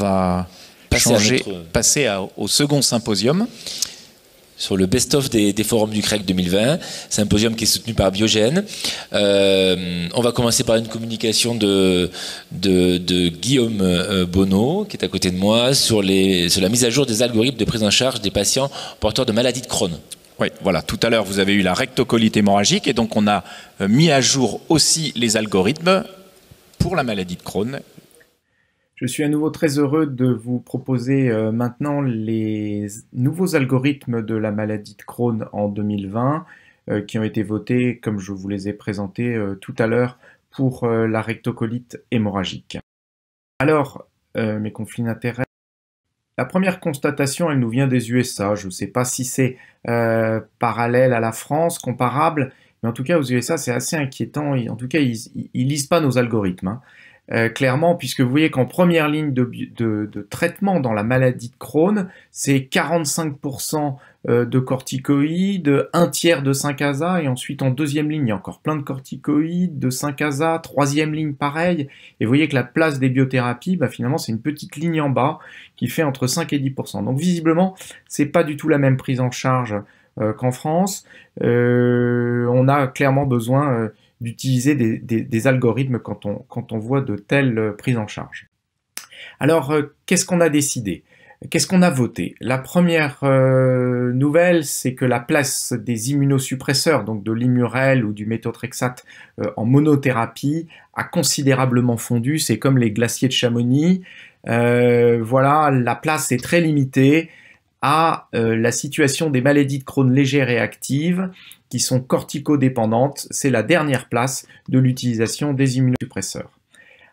va passer, au second symposium sur le best-of des, forums du CREC 2020, symposium qui est soutenu par Biogène. Euh, on va commencer par une communication de, Guillaume euh, Bonneau, qui est à côté de moi, sur, les, sur la mise à jour des algorithmes de prise en charge des patients porteurs de maladies de Crohn. Oui, voilà, tout à l'heure, vous avez eu la rectocolite hémorragique, et donc on a euh, mis à jour aussi les algorithmes pour la maladie de Crohn, je suis à nouveau très heureux de vous proposer euh, maintenant les nouveaux algorithmes de la maladie de Crohn en 2020 euh, qui ont été votés, comme je vous les ai présentés euh, tout à l'heure, pour la rectocolite hémorragique. Alors, mes conflits d'intérêts. La première constatation, elle nous vient des USA. Je ne sais pas si c'est parallèle à la France, comparable, mais en tout cas aux USA, c'est assez inquiétant. En tout cas, ils ne lisent pas nos algorithmes. Hein. Euh, clairement, puisque vous voyez qu'en première ligne de, traitement dans la maladie de Crohn, c'est 45% euh, de corticoïdes, un tiers de 5-ASA, et ensuite en deuxième ligne, il y a encore plein de corticoïdes, de 5-ASA, troisième ligne pareil, et vous voyez que la place des biothérapies, bah, finalement, c'est une petite ligne en bas qui fait entre 5 et 10%. Donc visiblement, c'est pas du tout la même prise en charge euh, qu'en France. on a clairement besoin d'utiliser des, algorithmes quand on, quand on voit de telles euh, prises en charge. Alors, euh, qu'est-ce qu'on a décidé Qu'est-ce qu'on a voté La première euh, nouvelle, c'est que la place des immunosuppresseurs, donc de l'imurel ou du méthotrexate en monothérapie, a considérablement fondu. C'est comme les glaciers de Chamonix. voilà, la place est très limitée à la situation des maladies de Crohn légères et actives qui sont cortico-dépendantes, C'est la dernière place de l'utilisation des immunosuppresseurs.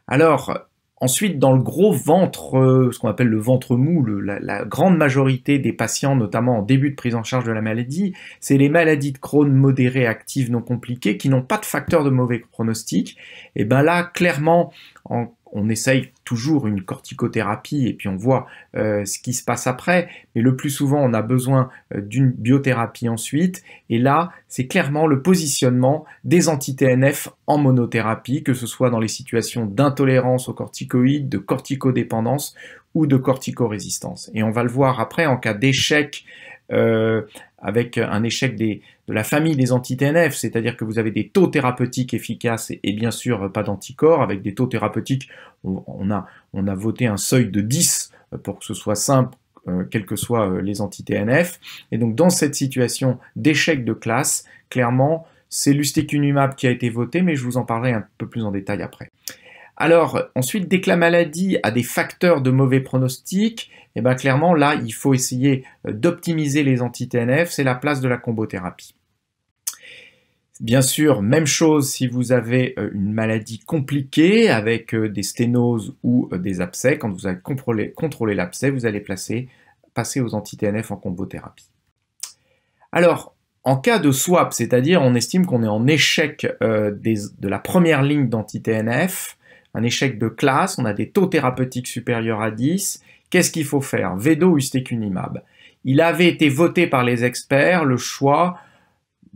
Alors, ensuite, dans le gros ventre, euh, ce qu'on appelle le ventre mou, la, grande majorité des patients, notamment en début de prise en charge de la maladie, c'est les maladies de Crohn modérées, actives, non compliquées, qui n'ont pas de facteur de mauvais pronostic. Et ben là, clairement, en on essaye toujours une corticothérapie et puis on voit euh, ce qui se passe après, mais le plus souvent on a besoin euh, d'une biothérapie ensuite, et là c'est clairement le positionnement des anti-TNF en monothérapie, que ce soit dans les situations d'intolérance aux corticoïdes, de corticodépendance ou de corticorésistance. Et on va le voir après en cas d'échec euh, avec un échec de la famille des anti-TNF, c'est-à-dire que vous avez des taux thérapeutiques efficaces et, bien sûr euh, pas d'anticorps, avec des taux thérapeutiques, on, a, voté un seuil de 10 euh, pour que ce soit simple quelles que soient les anti-TNF. Et donc dans cette situation d'échec de classe, clairement, c'est l'ustekinumab qui a été voté, mais je vous en parlerai un peu plus en détail après. Alors, ensuite, dès que la maladie a des facteurs de mauvais pronostic, eh bien, clairement, là, il faut essayer euh, d'optimiser les anti-TNF, c'est la place de la combothérapie. Bien sûr, même chose si vous avez euh, une maladie compliquée avec euh, des sténoses ou des abcès. Quand vous avez contrôlé l'abcès, vous allez passer aux anti-TNF en combothérapie. Alors, en cas de swap, c'est-à-dire on estime qu'on est en échec de la première ligne d'anti-TNF, un échec de classe, on a des taux thérapeutiques supérieurs à 10. Qu'est-ce qu'il faut faire Vedo ou Il avait été voté par les experts le choix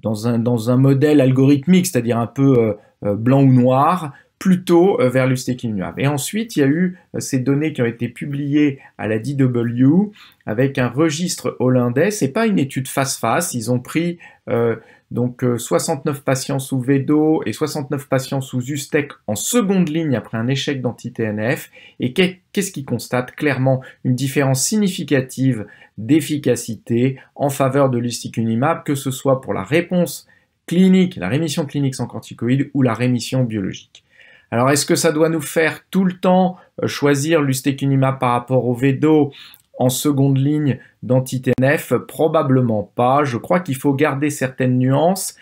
dans un, modèle algorithmique, c'est-à-dire un peu euh, euh, blanc ou noir, plutôt euh, vers l'ustekinumab. Et ensuite, il y a eu ces données qui ont été publiées à la DW avec un registre hollandais. C'est pas une étude face-face. Ils ont pris donc 69 euh, patients sous Vedo et 69 patients sous Ustec en seconde ligne après un échec d'anti-TNF. Et qu'est-ce qui constate Clairement une différence significative d'efficacité en faveur de l'ustikunimab, que ce soit pour la réponse clinique, la rémission clinique sans corticoïdes ou la rémission biologique. Alors est-ce que ça doit nous faire tout le temps euh, choisir l'ustekinumab par rapport au Vedo en seconde ligne, d'anti-TNF, probablement pas. Je crois qu'il faut garder certaines nuances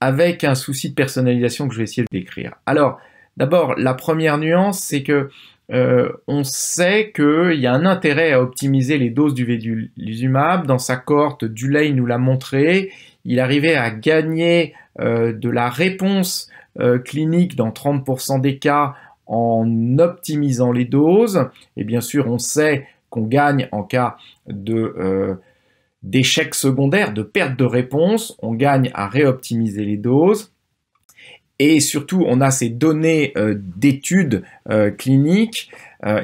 avec un souci de personnalisation que je vais essayer de décrire. Alors, d'abord, la première nuance, c'est que euh, on sait qu'il y a un intérêt à optimiser les doses du vedolizumab. Dans sa cohorte, Dulay nous l'a montré. Il arrivait à gagner euh, de la réponse euh, clinique dans 30% des cas en optimisant les doses. Et bien sûr, on sait qu'on gagne en cas de euh, d'échec secondaire, de perte de réponse, on gagne à réoptimiser les doses. Et surtout, on a ces données euh, d'études euh, cliniques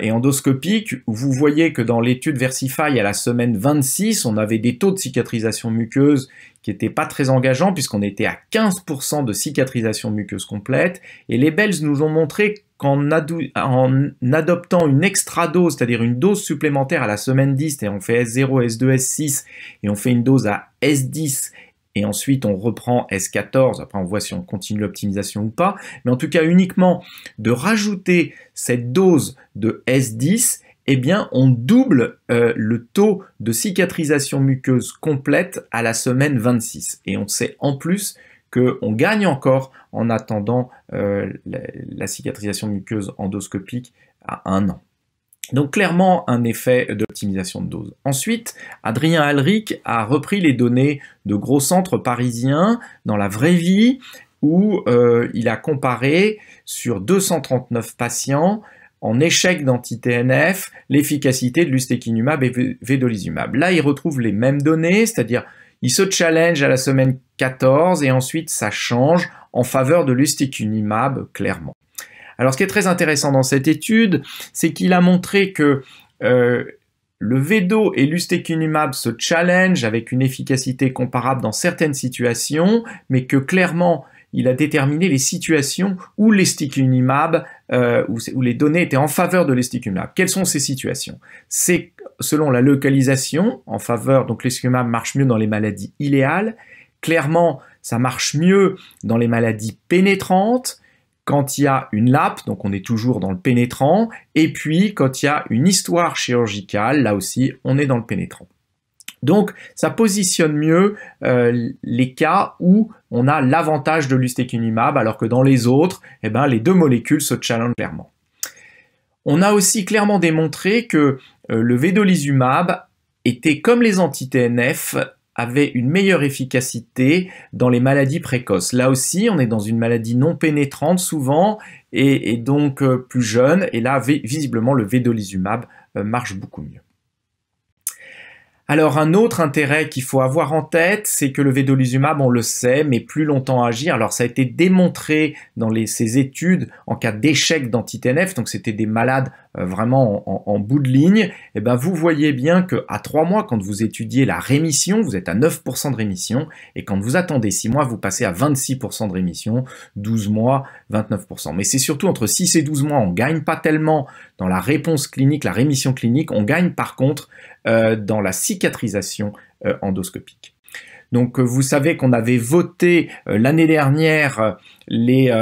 et endoscopiques. Vous voyez que dans l'étude Versify à la semaine 26, on avait des taux de cicatrisation muqueuse qui n'étaient pas très engageants puisqu'on était à 15% de cicatrisation muqueuse complète. Et les Bells nous ont montré qu'en en adoptant une extra dose, c'est-à-dire une dose supplémentaire à la semaine 10, et on fait S0, S2, S6, et on fait une dose à S10, et ensuite on reprend S14, après on voit si on continue l'optimisation ou pas, mais en tout cas uniquement de rajouter cette dose de S10, eh bien on double euh, le taux de cicatrisation muqueuse complète à la semaine 26. Et on sait en plus on gagne encore en attendant euh, la, cicatrisation muqueuse endoscopique à un an. Donc clairement un effet d'optimisation de dose. Ensuite, Adrien Alric a repris les données de gros centres parisiens dans la vraie vie où euh, il a comparé sur 239 patients en échec d'anti-TNF l'efficacité de l'ustekinumab et vedolizumab. Là, il retrouve les mêmes données, c'est-à-dire il se challenge à la semaine 14 et ensuite ça change en faveur de l'ustecunimab, clairement. Alors ce qui est très intéressant dans cette étude, c'est qu'il a montré que euh, le Vedo et l'ustekinumab se challenge avec une efficacité comparable dans certaines situations, mais que clairement il a déterminé les situations euh, où les données étaient en faveur de l'esticunimab. Quelles sont ces situations C'est selon la localisation, en faveur, donc l'esticunimab marche mieux dans les maladies illéales, Clairement, ça marche mieux dans les maladies pénétrantes, quand il y a une lappe, donc on est toujours dans le pénétrant, et puis quand il y a une histoire chirurgicale, là aussi, on est dans le pénétrant. Donc ça positionne mieux euh, les cas où on a l'avantage de l'ustekinumab alors que dans les autres, eh ben, les deux molécules se challengent clairement. On a aussi clairement démontré que euh, le vedolizumab était comme les anti-TNF avait une meilleure efficacité dans les maladies précoces. Là aussi, on est dans une maladie non pénétrante souvent et, donc euh, plus jeune. Et là, visiblement, le vedolizumab marche beaucoup mieux. Alors un autre intérêt qu'il faut avoir en tête, c'est que le vedolizumab, on le sait, mais plus longtemps agir. Alors ça a été démontré dans les, ces études en cas d'échec d'anti-TNF, donc c'était des malades euh, vraiment en, bout de ligne. Et eh ben vous voyez bien que à trois mois, quand vous étudiez la rémission, vous êtes à 9% de rémission, et quand vous attendez six mois, vous passez à 26% de rémission, 12 mois, 29%. Mais c'est surtout entre 6 et 12 mois, on gagne pas tellement dans la réponse clinique, la rémission clinique, on gagne par contre euh, dans la cicatrisation euh, endoscopique. Donc euh, vous savez qu'on avait voté l'année dernière les,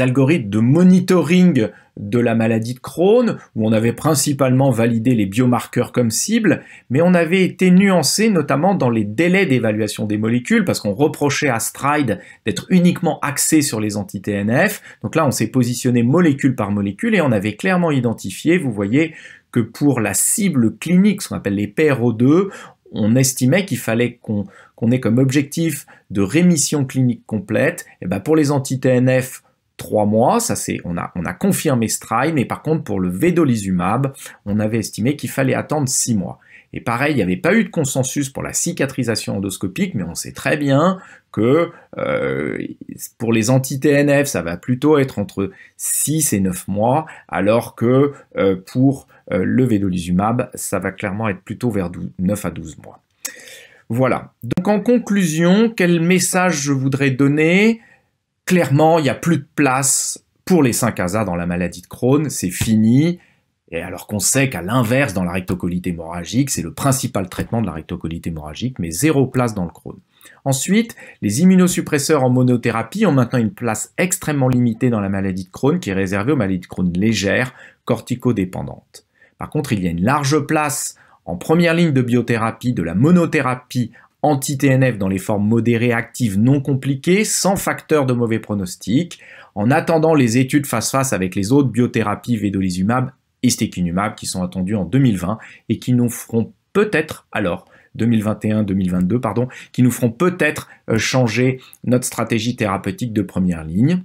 algorithmes de monitoring de la maladie de Crohn, où on avait principalement validé les biomarqueurs comme cible, mais on avait été nuancé notamment dans les délais d'évaluation des molécules, parce qu'on reprochait à Stride d'être uniquement axé sur les entités NF. Donc là, on s'est positionné molécule par molécule et on avait clairement identifié, vous voyez, que pour la cible clinique, ce qu'on appelle les PRO2, on estimait qu'il fallait qu'on ait comme objectif de rémission clinique complète. Et eh ben pour les anti-TNF, 3 mois, ça c'est, on a, confirmé ce mais par contre pour le vedolizumab, on avait estimé qu'il fallait attendre 6 mois. Et pareil, il n'y avait pas eu de consensus pour la cicatrisation endoscopique, mais on sait très bien que euh, pour les entités NF, ça va plutôt être entre 6 et 9 mois, alors que euh, pour euh, le vedolizumab, ça va clairement être plutôt vers 9 à 12 mois. Voilà. Donc en conclusion, quel message je voudrais donner Clairement, il n'y a plus de place pour les 5 ASA dans la maladie de Crohn, c'est fini. Et alors qu'on sait qu'à l'inverse, dans la rectocolite hémorragique, c'est le principal traitement de la rectocolite hémorragique, mais zéro place dans le Crohn. Ensuite, les immunosuppresseurs en monothérapie ont maintenant une place extrêmement limitée dans la maladie de Crohn qui est réservée aux maladies de Crohn légères, cortico-dépendantes. Par contre, il y a une large place en première ligne de biothérapie de la monothérapie anti-TNF dans les formes modérées actives non compliquées, sans facteur de mauvais pronostic, en attendant les études face-face avec les autres biothérapies vedolizumab et ustekinumab qui sont attendues en 2020 et qui nous feront peut-être alors 2021-2022, pardon, qui nous feront peut-être euh, changer notre stratégie thérapeutique de première ligne.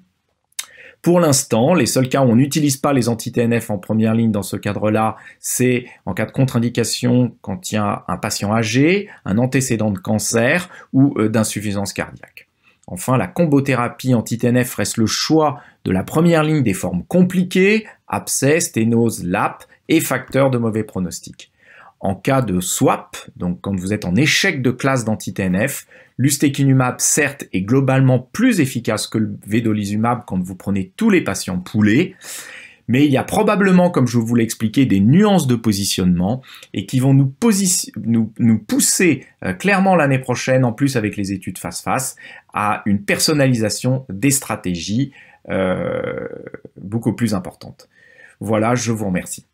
Pour l'instant, les seuls cas où on n'utilise pas les anti-TNF en première ligne dans ce cadre-là, c'est en cas de contre-indication quand il y a un patient âgé, un antécédent de cancer ou euh, d'insuffisance cardiaque. Enfin, la combothérapie anti-TNF reste le choix de la première ligne des formes compliquées, abcès, sténose, LAP et facteurs de mauvais pronostic en cas de swap, donc quand vous êtes en échec de classe d'anti-TNF, l'ustekinumab certes est globalement plus efficace que le vedolizumab quand vous prenez tous les patients poulets, mais il y a probablement, comme je vous l'ai expliqué, des nuances de positionnement et qui vont nous, pousser euh, clairement l'année prochaine, en plus avec les études face-face, à une personnalisation des stratégies euh, beaucoup plus importante. Voilà, je vous remercie.